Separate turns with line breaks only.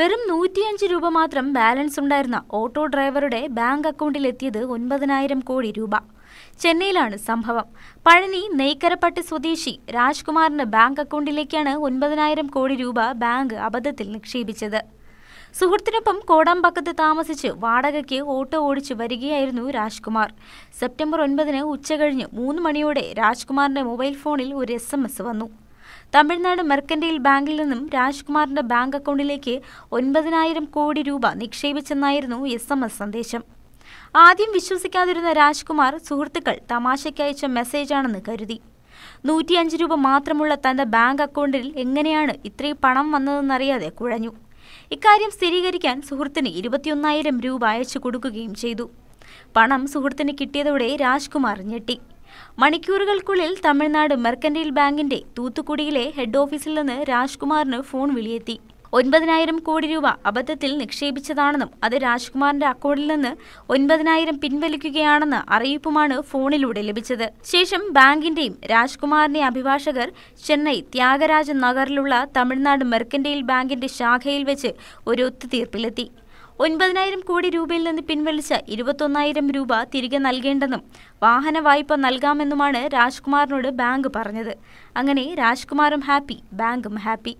വെറും നൂറ്റിയഞ്ച് രൂപ മാത്രം ബാലൻസ് ഉണ്ടായിരുന്ന ഓട്ടോ ഡ്രൈവറുടെ ബാങ്ക് അക്കൗണ്ടിലെത്തിയത് ഒൻപതിനായിരം കോടി രൂപ ചെന്നൈയിലാണ് സംഭവം പഴനി നെയ്ക്കരപ്പട്ടി സ്വദേശി രാജ്കുമാറിന്റെ ബാങ്ക് അക്കൗണ്ടിലേക്കാണ് ഒൻപതിനായിരം കോടി രൂപ ബാങ്ക് അബദ്ധത്തിൽ നിക്ഷേപിച്ചത് സുഹൃത്തിനൊപ്പം കോടാമ്പക്കത്ത് താമസിച്ച് വാടകയ്ക്ക് ഓട്ടോ ഓടിച്ചു വരികയായിരുന്നു രാജ്കുമാർ സെപ്റ്റംബർ ഒൻപതിന് ഉച്ചകഴിഞ്ഞ് മൂന്ന് മണിയോടെ രാജ്കുമാറിന്റെ മൊബൈൽ ഫോണിൽ ഒരു എസ് വന്നു തമിഴ്നാട് മെർക്കൻറ്റൈൽ ബാങ്കിൽ നിന്നും രാജ്കുമാറിന്റെ ബാങ്ക് അക്കൌണ്ടിലേക്ക് ഒൻപതിനായിരം കോടി രൂപ നിക്ഷേപിച്ചെന്നായിരുന്നു എസ് എം എസ് സന്ദേശം ആദ്യം വിശ്വസിക്കാതിരുന്ന രാജ്കുമാർ സുഹൃത്തുക്കൾ തമാശയ്ക്ക് അയച്ച മെസ്സേജാണെന്ന് കരുതി നൂറ്റിയഞ്ച് രൂപ മാത്രമുള്ള തന്റെ ബാങ്ക് അക്കൗണ്ടിൽ എങ്ങനെയാണ് ഇത്രയും പണം വന്നതെന്നറിയാതെ കുഴഞ്ഞു ഇക്കാര്യം സ്ഥിരീകരിക്കാൻ സുഹൃത്തിന് ഇരുപത്തിയൊന്നായിരം രൂപ അയച്ചു കൊടുക്കുകയും ചെയ്തു പണം സുഹൃത്തിന് കിട്ടിയതോടെ രാജ്കുമാർ ഞെട്ടി മണിക്കൂറുകൾക്കുള്ളിൽ തമിഴ്നാട് മെർക്കന്റൈൽ ബാങ്കിന്റെ തൂത്തുക്കുടിയിലെ ഹെഡ് ഓഫീസിൽ നിന്ന് രാജ്കുമാറിന് ഫോൺ വിളിയെത്തി ഒൻപതിനായിരം കോടി രൂപ അബദ്ധത്തിൽ നിക്ഷേപിച്ചതാണെന്നും അത് രാജ്കുമാറിന്റെ അക്കൗണ്ടിൽ നിന്ന് ഒൻപതിനായിരം പിൻവലിക്കുകയാണെന്ന അറിയിപ്പുമാണ് ഫോണിലൂടെ ലഭിച്ചത് ശേഷം ബാങ്കിന്റെയും രാജ്കുമാറിന്റെ അഭിഭാഷകർ ചെന്നൈ ത്യാഗരാജൻ നഗറിലുള്ള തമിഴ്നാട് മെർക്കന്റൈൽ ബാങ്കിന്റെ ശാഖയിൽ വെച്ച് ഒരു ഒത്തുതീർപ്പിലെത്തി ഒൻപതിനായിരം കോടി രൂപയിൽ നിന്ന് പിൻവലിച്ച ഇരുപത്തൊന്നായിരം രൂപ തിരികെ നൽകേണ്ടെന്നും വാഹന വായ്പ നൽകാമെന്നുമാണ് രാജ്കുമാറിനോട് ബാങ്ക് പറഞ്ഞത് അങ്ങനെ രാജ്കുമാറും ഹാപ്പി ബാങ്കും ഹാപ്പി